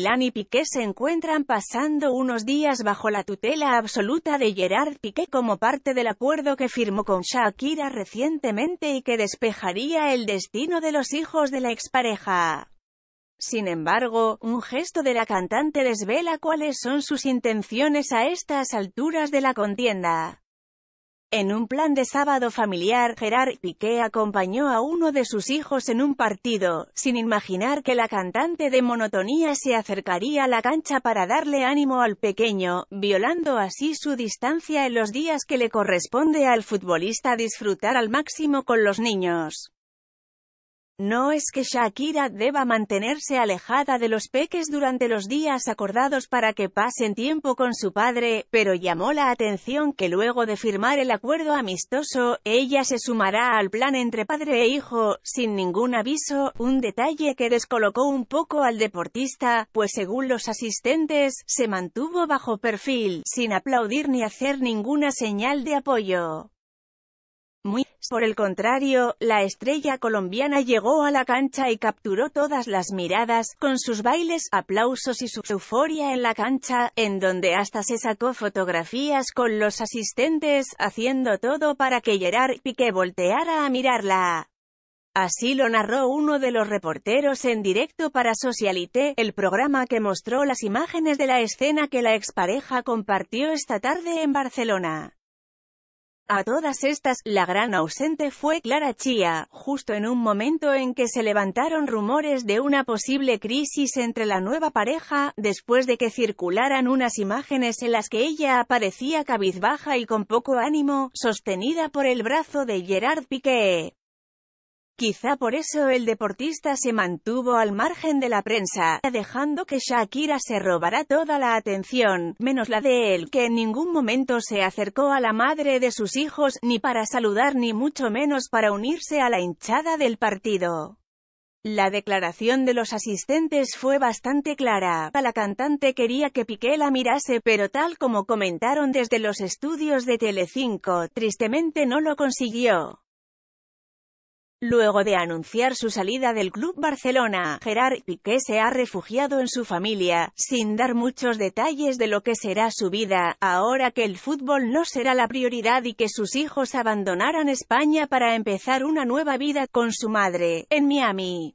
Milán y Piqué se encuentran pasando unos días bajo la tutela absoluta de Gerard Piqué como parte del acuerdo que firmó con Shakira recientemente y que despejaría el destino de los hijos de la expareja. Sin embargo, un gesto de la cantante desvela cuáles son sus intenciones a estas alturas de la contienda. En un plan de sábado familiar, Gerard Piqué acompañó a uno de sus hijos en un partido, sin imaginar que la cantante de monotonía se acercaría a la cancha para darle ánimo al pequeño, violando así su distancia en los días que le corresponde al futbolista disfrutar al máximo con los niños. No es que Shakira deba mantenerse alejada de los peques durante los días acordados para que pasen tiempo con su padre, pero llamó la atención que luego de firmar el acuerdo amistoso, ella se sumará al plan entre padre e hijo, sin ningún aviso, un detalle que descolocó un poco al deportista, pues según los asistentes, se mantuvo bajo perfil, sin aplaudir ni hacer ninguna señal de apoyo por el contrario, la estrella colombiana llegó a la cancha y capturó todas las miradas, con sus bailes, aplausos y su euforia en la cancha, en donde hasta se sacó fotografías con los asistentes, haciendo todo para que Gerard Piqué volteara a mirarla. Así lo narró uno de los reporteros en directo para Socialité, el programa que mostró las imágenes de la escena que la expareja compartió esta tarde en Barcelona. A todas estas, la gran ausente fue Clara Chía, justo en un momento en que se levantaron rumores de una posible crisis entre la nueva pareja, después de que circularan unas imágenes en las que ella aparecía cabizbaja y con poco ánimo, sostenida por el brazo de Gerard Piqué. Quizá por eso el deportista se mantuvo al margen de la prensa, dejando que Shakira se robara toda la atención, menos la de él, que en ningún momento se acercó a la madre de sus hijos, ni para saludar ni mucho menos para unirse a la hinchada del partido. La declaración de los asistentes fue bastante clara. La cantante quería que Piqué la mirase, pero tal como comentaron desde los estudios de Telecinco, tristemente no lo consiguió. Luego de anunciar su salida del club Barcelona, Gerard Piqué se ha refugiado en su familia, sin dar muchos detalles de lo que será su vida, ahora que el fútbol no será la prioridad y que sus hijos abandonaran España para empezar una nueva vida con su madre, en Miami.